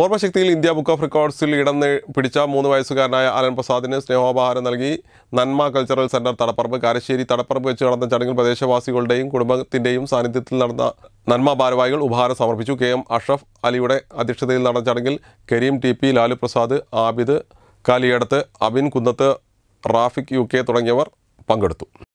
ഓർമ്മശക്തിയിൽ India book of റെക്കോർഡ്സിൽ ഇടം പിടിച്ച മൂന്ന് വയസ്സുകാരനായ ആലൻ പ്രസാദിന് സ്നേഹോപഹാരം നൽകി നന്മ കൾച്ചറൽ സെന്റർ തടപ്പറമ്പ് കാരശ്ശേരി തടപ്പറമ്പ് വെച്ച് നടന്ന ചടങ്ങിൽ പ്രദേശവാസികളുടെയും കുടുംബത്തിൻ്റെയും സാന്നിധ്യത്തിൽ നടന്ന നന്മ ഭാരവാഹികൾ ഉപഹാരം സമർപ്പിച്ചു കെ എം അഷ്റഫ് അലിയുടെ അധ്യക്ഷതയിൽ നടന്ന ചടങ്ങിൽ Kareem T P Lalu Prasad Abid Kaliyadath Abin Kunnath Rafiq U K തുടങ്ങിയവർ പങ്കെടുത്തു